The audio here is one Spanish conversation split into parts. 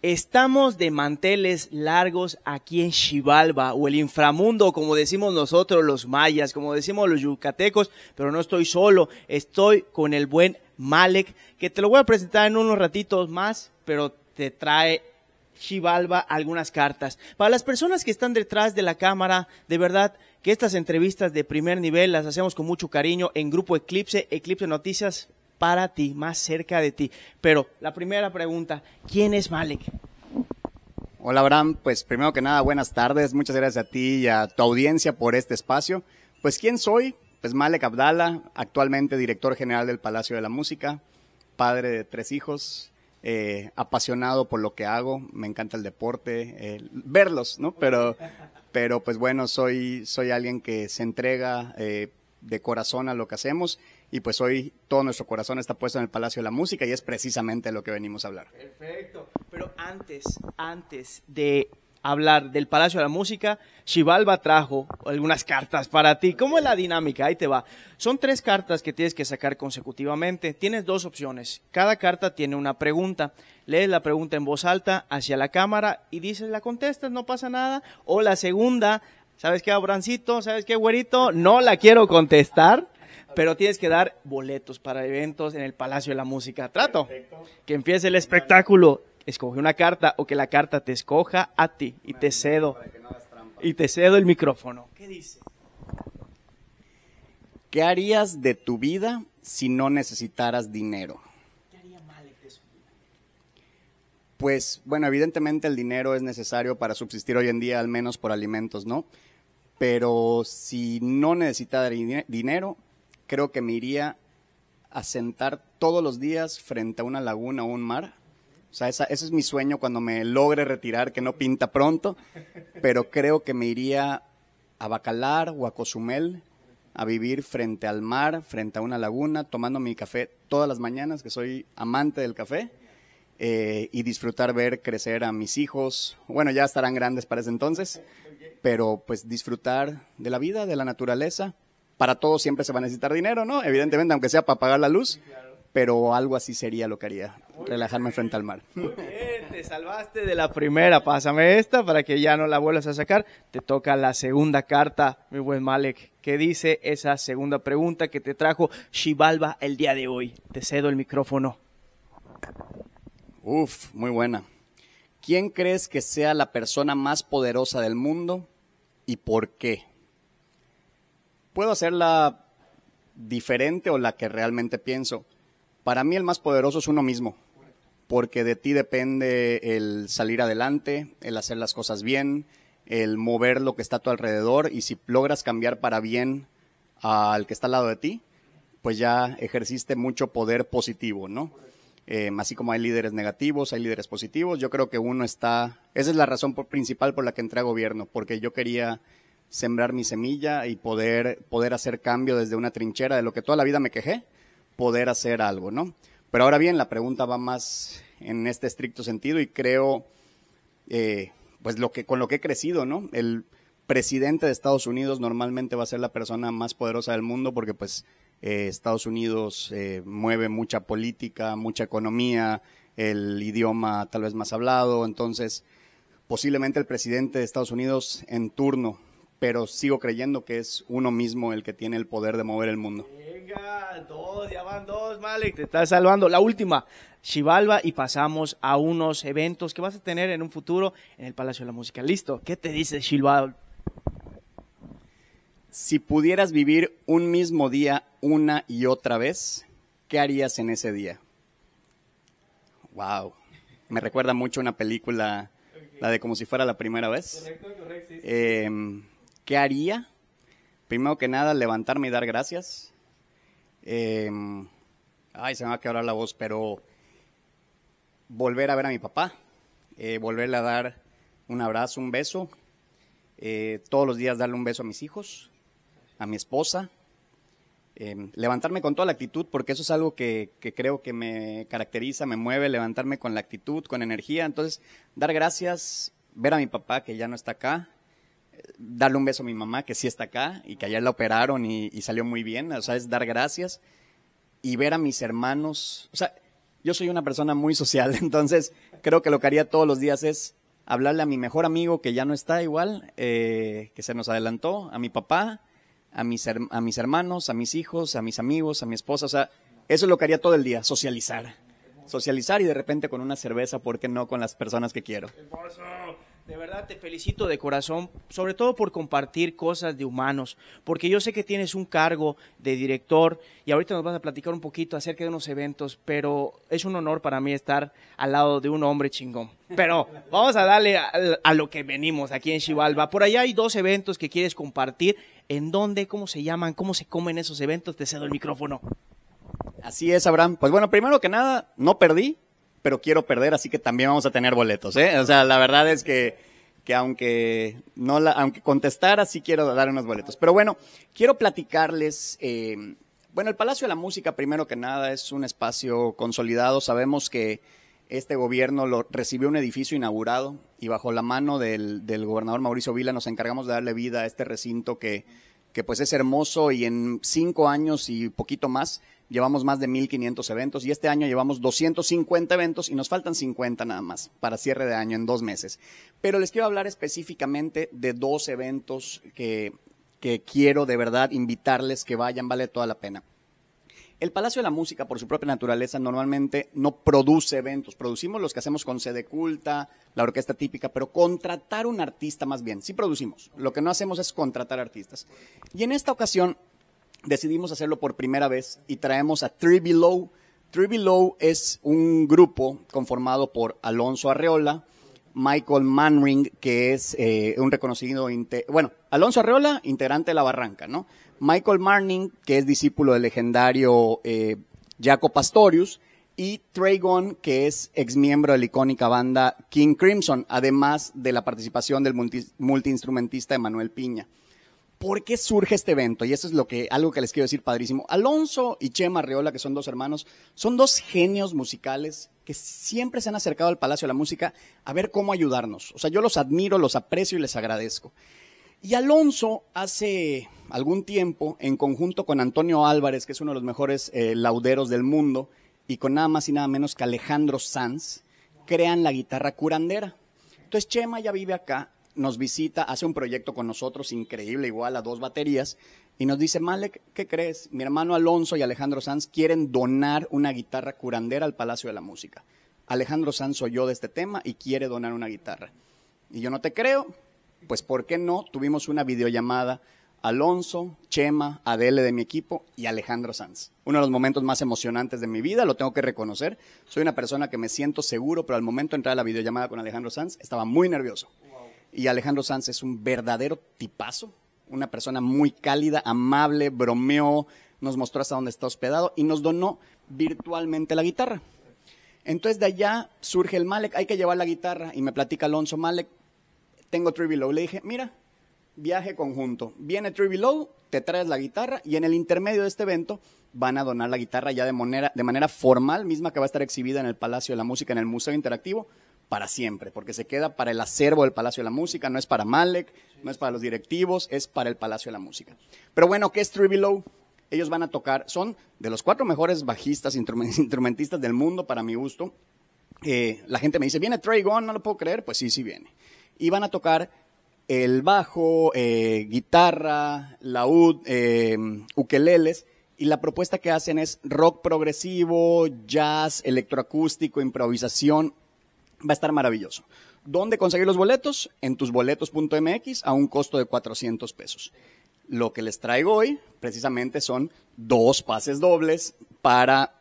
Estamos de manteles largos aquí en Xibalba o el inframundo, como decimos nosotros los mayas, como decimos los yucatecos, pero no estoy solo, estoy con el buen Malek, que te lo voy a presentar en unos ratitos más, pero te trae Xibalba algunas cartas. Para las personas que están detrás de la cámara, de verdad, que estas entrevistas de primer nivel las hacemos con mucho cariño en Grupo Eclipse, Eclipse Noticias, para ti, más cerca de ti. Pero la primera pregunta, ¿quién es Malek? Hola Abraham, pues primero que nada, buenas tardes, muchas gracias a ti y a tu audiencia por este espacio. Pues ¿quién soy? Pues Malek Abdala, actualmente director general del Palacio de la Música, padre de tres hijos, eh, apasionado por lo que hago, me encanta el deporte, eh, verlos, ¿no? Pero, pero pues bueno, soy, soy alguien que se entrega eh, de corazón a lo que hacemos y pues hoy todo nuestro corazón está puesto en el Palacio de la Música y es precisamente lo que venimos a hablar. Perfecto, pero antes, antes de hablar del Palacio de la Música, Chivalba trajo algunas cartas para ti. ¿Cómo es la dinámica? Ahí te va. Son tres cartas que tienes que sacar consecutivamente. Tienes dos opciones. Cada carta tiene una pregunta. Lees la pregunta en voz alta hacia la cámara y dices la contestas, no pasa nada. O la segunda, ¿sabes qué, Abrancito? ¿Sabes qué, güerito? No la quiero contestar, pero tienes que dar boletos para eventos en el Palacio de la Música. Trato. Que empiece el espectáculo. Escoge una carta o que la carta te escoja a ti y te cedo. Y te cedo el micrófono. ¿Qué dice? ¿Qué harías de tu vida si no necesitaras dinero? Pues bueno, evidentemente el dinero es necesario para subsistir hoy en día, al menos por alimentos, ¿no? pero si no necesita dinero, creo que me iría a sentar todos los días frente a una laguna o un mar. O sea, ese es mi sueño cuando me logre retirar, que no pinta pronto, pero creo que me iría a Bacalar o a Cozumel a vivir frente al mar, frente a una laguna, tomando mi café todas las mañanas, que soy amante del café, eh, y disfrutar ver crecer a mis hijos. Bueno, ya estarán grandes para ese entonces, pero pues disfrutar de la vida, de la naturaleza. Para todo siempre se va a necesitar dinero, ¿no? Evidentemente, aunque sea para pagar la luz, pero algo así sería lo que haría, relajarme frente al mar. te salvaste de la primera, pásame esta para que ya no la vuelvas a sacar. Te toca la segunda carta, mi buen Malek. ¿Qué dice esa segunda pregunta que te trajo Shivalba el día de hoy? Te cedo el micrófono. Uf, muy buena. ¿Quién crees que sea la persona más poderosa del mundo y por qué? Puedo hacerla diferente o la que realmente pienso. Para mí el más poderoso es uno mismo, porque de ti depende el salir adelante, el hacer las cosas bien, el mover lo que está a tu alrededor y si logras cambiar para bien al que está al lado de ti, pues ya ejerciste mucho poder positivo, ¿no? Eh, así como hay líderes negativos, hay líderes positivos. Yo creo que uno está, esa es la razón principal por la que entré a gobierno, porque yo quería sembrar mi semilla y poder, poder hacer cambio desde una trinchera de lo que toda la vida me quejé, poder hacer algo, ¿no? Pero ahora bien, la pregunta va más en este estricto sentido y creo, eh, pues lo que, con lo que he crecido, ¿no? El presidente de Estados Unidos normalmente va a ser la persona más poderosa del mundo porque pues eh, Estados Unidos eh, mueve mucha política, mucha economía, el idioma tal vez más hablado, entonces posiblemente el presidente de Estados Unidos en turno, pero sigo creyendo que es uno mismo el que tiene el poder de mover el mundo. Venga, dos, ya van dos, Malik, te estás salvando. La última, Chivalba, y pasamos a unos eventos que vas a tener en un futuro en el Palacio de la Música. Listo, ¿qué te dice Xibalba? Si pudieras vivir un mismo día una y otra vez, ¿qué harías en ese día? Wow. Me recuerda mucho una película, la de como si fuera la primera vez. Em, ¿Qué haría? Primero que nada, levantarme y dar gracias. Em, ay, se me va a quebrar la voz, pero volver a ver a mi papá, eh, volverle a dar un abrazo, un beso, eh, todos los días darle un beso a mis hijos, a mi esposa, em, levantarme con toda la actitud, porque eso es algo que, creo que me caracteriza, me mueve, levantarme con la actitud, con energía. Entonces, dar gracias, ver a mi papá que ya no está acá, darle un beso a mi mamá que sí está acá y que ayer la operaron y, salió muy bien, o sea, es dar gracias y ver a mis hermanos. O sea, yo soy una persona muy social, entonces creo que lo que haría todos los días es hablarle a mi mejor amigo que ya no está igual, eh, que se nos adelantó, a mi papá, a mis, a mis hermanos, a mis hijos, a mis amigos, a mi esposa. O sea, eso es lo que haría todo el día, socializar. Socializar y de repente con una cerveza, ¿por qué no con las personas que quiero? De verdad te felicito de corazón, sobre todo por compartir cosas de humanos, porque yo sé que tienes un cargo de director y ahorita nos vas a platicar un poquito acerca de unos eventos, pero es un honor para mí estar al lado de un hombre chingón. Pero vamos a darle a, lo que venimos aquí en Chivalba. Por allá hay dos eventos que quieres compartir. ¿En dónde? ¿Cómo se llaman? ¿Cómo se comen esos eventos? Te cedo el micrófono. Así es, Abraham. Pues bueno, primero que nada, no perdí, pero quiero perder, así que también vamos a tener boletos, ¿eh? O sea, la verdad es que, que aunque no la, aunque contestara, sí quiero dar unos boletos. Pero bueno, quiero platicarles, eh, bueno, el Palacio de la Música, primero que nada, es un espacio consolidado. Sabemos que este gobierno lo, recibió un edificio inaugurado y bajo la mano del, del gobernador Mauricio Vila nos encargamos de darle vida a este recinto que, que pues es hermoso y en cinco años y poquito más llevamos más de 1.500 eventos y este año llevamos 250 eventos y nos faltan 50 nada más para cierre de año en dos meses. Pero les quiero hablar específicamente de dos eventos que, quiero de verdad invitarles que vayan, vale toda la pena. El Palacio de la Música, por su propia naturaleza, normalmente no produce eventos. Producimos los que hacemos con sede culta, la orquesta típica, pero contratar un artista más bien. Sí producimos. Lo que no hacemos es contratar artistas. Y en esta ocasión decidimos hacerlo por primera vez y traemos a Three Below. Three Below es un grupo conformado por Alonso Arreola, Michael Manring, que es eh, un reconocido, bueno, Alonso Arreola, integrante de La Barranca, ¿no? Michael Manning, que es discípulo del legendario eh, Jaco Pastorius, y Traygon, que es exmiembro de la icónica banda King Crimson, además de la participación del multiinstrumentista Emanuel Piña. ¿Por qué surge este evento? Y eso es lo que, algo que les quiero decir padrísimo. Alonso y Chema Arreola, que son dos hermanos, son dos genios musicales que siempre se han acercado al Palacio de la Música a ver cómo ayudarnos. O sea, yo los admiro, los aprecio y les agradezco. Y Alonso hace algún tiempo, en conjunto con Antonio Álvarez, que es uno de los mejores eh, lauderos del mundo, y con nada más y nada menos que Alejandro Sanz, crean la guitarra curandera. Entonces Chema ya vive acá nos visita, hace un proyecto con nosotros increíble, igual a dos baterías, y nos dice, Malek, ¿qué crees? Mi hermano Alonso y Alejandro Sanz quieren donar una guitarra curandera al Palacio de la Música. Alejandro Sanz oyó de este tema y quiere donar una guitarra. Y yo no te creo, pues ¿por qué no? Tuvimos una videollamada Alonso, Chema, Adele de mi equipo y Alejandro Sanz. Uno de los momentos más emocionantes de mi vida, lo tengo que reconocer. Soy una persona que me siento seguro, pero al momento de entrar a la videollamada con Alejandro Sanz estaba muy nervioso. Y Alejandro Sanz es un verdadero tipazo, una persona muy cálida, amable, bromeó, nos mostró hasta dónde está hospedado y nos donó virtualmente la guitarra. Entonces de allá surge el Malek, hay que llevar la guitarra y me platica Alonso Malek, tengo Trivi Low. Le dije, mira, viaje conjunto, viene Trivi Low, te traes la guitarra y en el intermedio de este evento van a donar la guitarra ya de manera, de manera formal, misma que va a estar exhibida en el Palacio de la Música, en el Museo Interactivo, para siempre, porque se queda para el acervo del Palacio de la Música, no es para Malek, no es para los directivos, es para el Palacio de la Música. Pero bueno, ¿qué es Trivilo? Ellos van a tocar, son de los cuatro mejores bajistas, instrumentistas del mundo, para mi gusto. Eh, la gente me dice, ¿viene Trey Gone? No lo puedo creer. Pues sí, sí viene. Y van a tocar el bajo, eh, guitarra, laúd, eh, ukeleles. Y la propuesta que hacen es rock progresivo, jazz, electroacústico, improvisación, Va a estar maravilloso. ¿Dónde conseguir los boletos? En tusboletos.mx a un costo de 400 pesos. Lo que les traigo hoy precisamente son dos pases dobles para,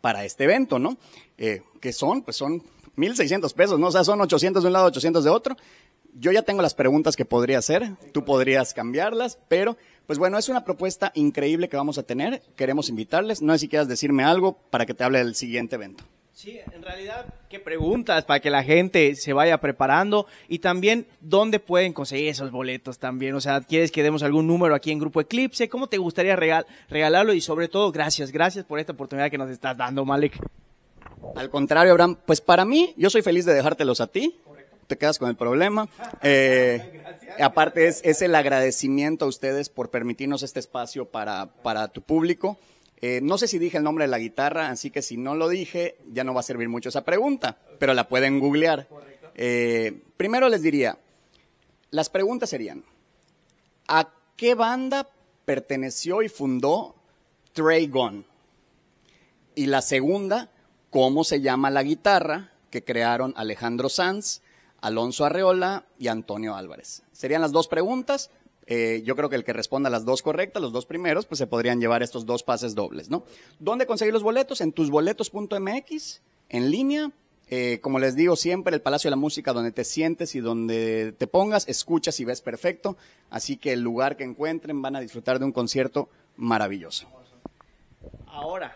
para este evento, ¿no? Eh, que son, pues son 1.600 pesos, ¿no? O sea, son 800 de un lado, 800 de otro. Yo ya tengo las preguntas que podría hacer, tú podrías cambiarlas, pero pues bueno, es una propuesta increíble que vamos a tener. Queremos invitarles, no sé si quieras decirme algo para que te hable del siguiente evento. Sí, en realidad, ¿qué preguntas para que la gente se vaya preparando? Y también, ¿dónde pueden conseguir esos boletos también? O sea, ¿quieres que demos algún número aquí en Grupo Eclipse? ¿Cómo te gustaría regalarlo? Y sobre todo, gracias, gracias por esta oportunidad que nos estás dando, Malik. Al contrario, Abraham, pues para mí, yo soy feliz de dejártelos a ti. Te quedas con el problema. Eh, aparte, es, el agradecimiento a ustedes por permitirnos este espacio para, para tu público. Eh, no sé si dije el nombre de la guitarra, así que si no lo dije, ya no va a servir mucho esa pregunta, pero la pueden googlear. Eh, primero les diría, las preguntas serían, ¿a qué banda perteneció y fundó Trey Y la segunda, ¿cómo se llama la guitarra que crearon Alejandro Sanz, Alonso Arreola y Antonio Álvarez? Serían las dos preguntas, eh, yo creo que el que responda a las dos correctas, los dos primeros, pues se podrían llevar estos dos pases dobles, ¿no? ¿Dónde conseguir los boletos? En tusboletos.mx, en línea, eh, como les digo siempre, el Palacio de la Música, donde te sientes y donde te pongas, escuchas y ves perfecto. Así que el lugar que encuentren van a disfrutar de un concierto maravilloso. Ahora,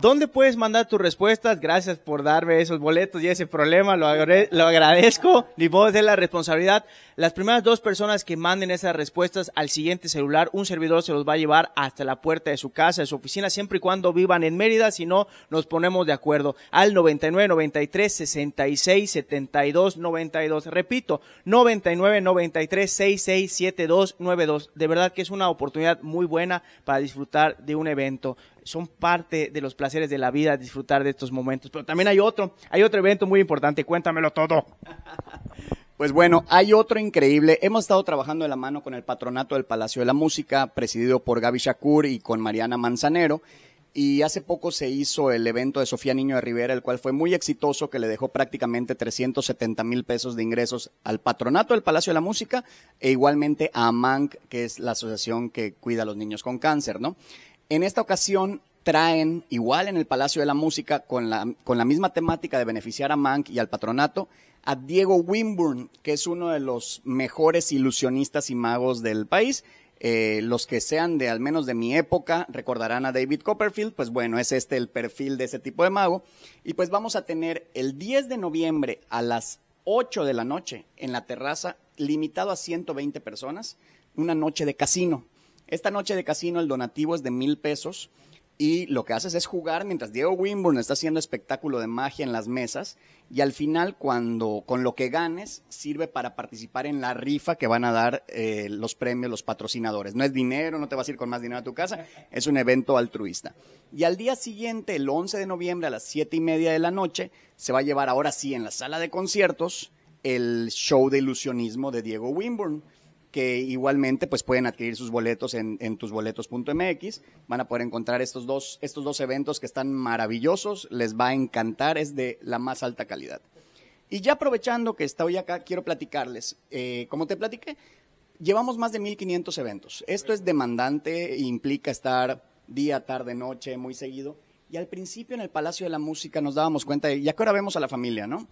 ¿Dónde puedes mandar tus respuestas? Gracias por darme esos boletos y ese problema, lo, agradezco. Ni voz de la responsabilidad. Las primeras dos personas que manden esas respuestas al siguiente celular, un servidor se los va a llevar hasta la puerta de su casa, de su oficina, siempre y cuando vivan en Mérida, si no, nos ponemos de acuerdo. Al 99 93 66 72 92. Repito, 99 93 66 72 92. De verdad que es una oportunidad muy buena para disfrutar de un evento son parte de los placeres de la vida, disfrutar de estos momentos. Pero también hay otro, hay otro evento muy importante, cuéntamelo todo. Pues bueno, hay otro increíble. Hemos estado trabajando de la mano con el Patronato del Palacio de la Música, presidido por Gaby Shakur y con Mariana Manzanero. Y hace poco se hizo el evento de Sofía Niño de Rivera, el cual fue muy exitoso, que le dejó prácticamente 370 mil pesos de ingresos al patronato del Palacio de la Música e igualmente a AMANC, que es la asociación que cuida a los niños con cáncer, ¿no? En esta ocasión traen, igual en el Palacio de la Música, con la, misma temática de beneficiar a Mank y al patronato, a Diego Wimburn, que es uno de los mejores ilusionistas y magos del país. Eh, los que sean de al menos de mi época recordarán a David Copperfield, pues bueno, es este el perfil de ese tipo de mago. Y pues vamos a tener el 10 de noviembre a las 8 de la noche en la terraza, limitado a 120 personas, una noche de casino. Esta noche de casino el donativo es de mil pesos y lo que haces es jugar mientras Diego Wimborne está haciendo espectáculo de magia en las mesas y al final cuando con lo que ganes sirve para participar en la rifa que van a dar eh, los premios los patrocinadores no es dinero no te vas a ir con más dinero a tu casa es un evento altruista y al día siguiente el 11 de noviembre a las siete y media de la noche se va a llevar ahora sí en la sala de conciertos el show de ilusionismo de Diego Wimborne que igualmente pues pueden adquirir sus boletos en, en tusboletos.mx. Van a poder encontrar estos dos, estos dos eventos que están maravillosos, les va a encantar, es de la más alta calidad. Y ya aprovechando que estoy acá, quiero platicarles, eh, como te platiqué, llevamos más de 1500 eventos. Esto es demandante, implica estar día, tarde, noche, muy seguido. Y al principio en el Palacio de la Música nos dábamos cuenta y qué ahora vemos a la familia, ¿no?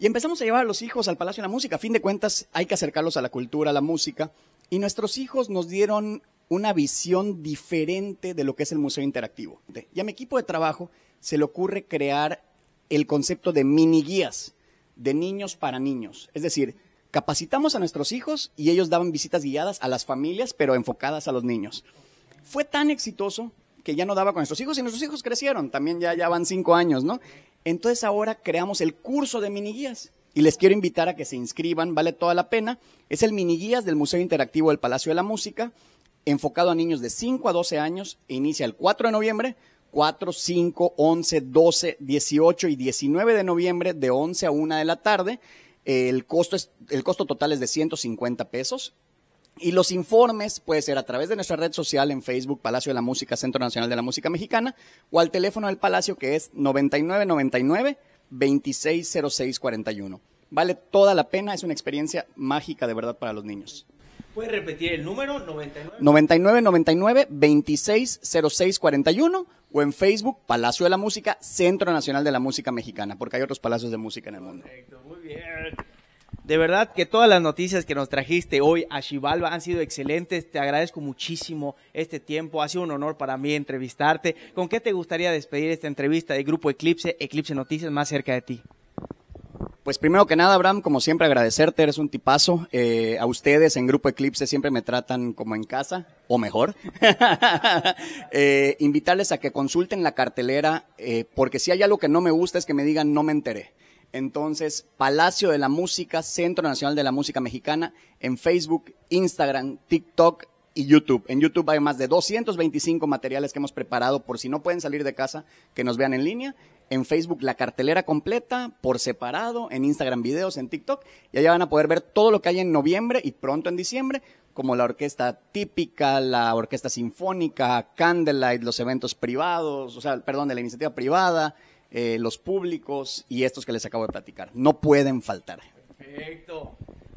Y empezamos a llevar a los hijos al Palacio de la Música. A fin de cuentas, hay que acercarlos a la cultura, a la música. Y nuestros hijos nos dieron una visión diferente de lo que es el museo interactivo. Y a mi equipo de trabajo se le ocurre crear el concepto de mini guías de niños para niños. Es decir, capacitamos a nuestros hijos y ellos daban visitas guiadas a las familias, pero enfocadas a los niños. Fue tan exitoso que ya no daba con nuestros hijos y nuestros hijos crecieron, también ya, ya van cinco años, ¿no? Entonces ahora creamos el curso de mini guías y les quiero invitar a que se inscriban, vale toda la pena. Es el mini guías del Museo Interactivo del Palacio de la Música, enfocado a niños de 5 a 12 años e inicia el 4 de noviembre. 4, 5, 11, 12, 18 y 19 de noviembre de 11 a 1 de la tarde. El costo, es, el costo total es de 150 pesos y los informes puede ser a través de nuestra red social en Facebook, Palacio de la Música, Centro Nacional de la Música Mexicana, o al teléfono del Palacio que es 9999-260641. Vale toda la pena, es una experiencia mágica de verdad para los niños. ¿Puedes repetir el número? 9999 260641 o en Facebook Palacio de la Música, Centro Nacional de la Música Mexicana, porque hay otros palacios de música en el mundo. Perfecto, muy bien. De verdad que todas las noticias que nos trajiste hoy a Chivalba han sido excelentes. Te agradezco muchísimo este tiempo. Ha sido un honor para mí entrevistarte. ¿Con qué te gustaría despedir esta entrevista de Grupo Eclipse, Eclipse Noticias, más cerca de ti? Pues primero que nada, Abraham, como siempre agradecerte, eres un tipazo. Eh, a ustedes en Grupo Eclipse siempre me tratan como en casa, o mejor. Eh, invitarles a que consulten la cartelera, eh, porque si hay algo que no me gusta es que me digan no me enteré. Entonces, Palacio de la Música, Centro Nacional de la Música Mexicana, en Facebook, Instagram, TikTok y YouTube. En YouTube hay más de 225 materiales que hemos preparado por si no pueden salir de casa, que nos vean en línea. En Facebook la cartelera completa, por separado, en Instagram videos, en TikTok. Y allá van a poder ver todo lo que hay en noviembre y pronto en diciembre, como la orquesta típica, la orquesta sinfónica, Candlelight, los eventos privados, o sea, perdón, de la iniciativa privada, eh, los públicos y estos que les acabo de platicar. No pueden faltar. Perfecto.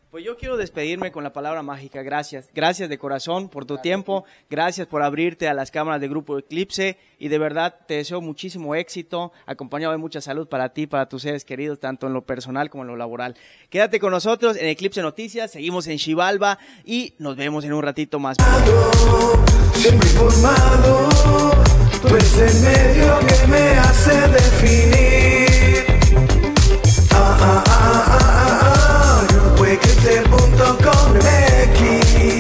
Pues yo quiero despedirme con la palabra mágica. Gracias. Gracias de corazón por tu tiempo. Gracias por abrirte a las cámaras de Grupo Eclipse. Y de verdad te deseo muchísimo éxito, acompañado de mucha salud para ti, para tus seres queridos, tanto en lo personal como en lo laboral. Quédate con nosotros en Eclipse Noticias. Seguimos en Chivalba y nos vemos en un ratito más. Pues eres el medio que me hace definir. Ah, ah, ah, ah, ah, ah, ah. Yo que este punto con X.